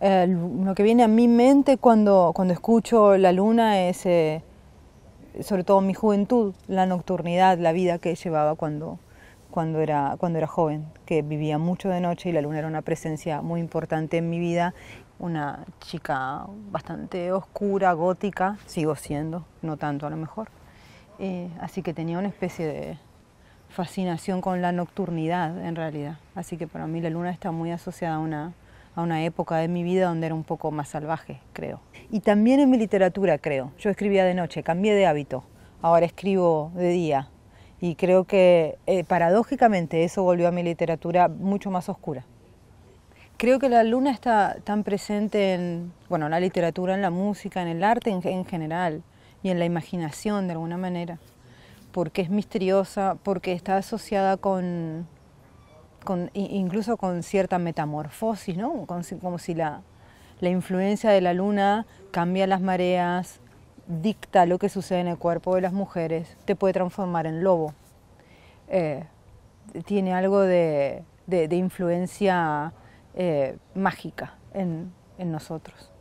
Eh, lo que viene a mi mente cuando, cuando escucho la luna es, eh, sobre todo mi juventud, la nocturnidad, la vida que llevaba cuando, cuando, era, cuando era joven, que vivía mucho de noche y la luna era una presencia muy importante en mi vida. Una chica bastante oscura, gótica, sigo siendo, no tanto a lo mejor. Eh, así que tenía una especie de fascinación con la nocturnidad en realidad. Así que para mí la luna está muy asociada a una a una época de mi vida donde era un poco más salvaje, creo. Y también en mi literatura, creo. Yo escribía de noche, cambié de hábito, ahora escribo de día. Y creo que eh, paradójicamente eso volvió a mi literatura mucho más oscura. Creo que la luna está tan presente en, bueno, la literatura, en la música, en el arte en general y en la imaginación de alguna manera, porque es misteriosa, porque está asociada con, incluso con cierta metamorfosis, ¿no? como si la, influencia de la luna cambia las mareas, dicta lo que sucede en el cuerpo de las mujeres, te puede transformar en lobo. Eh, tiene algo de, influencia eh, mágica en nosotros.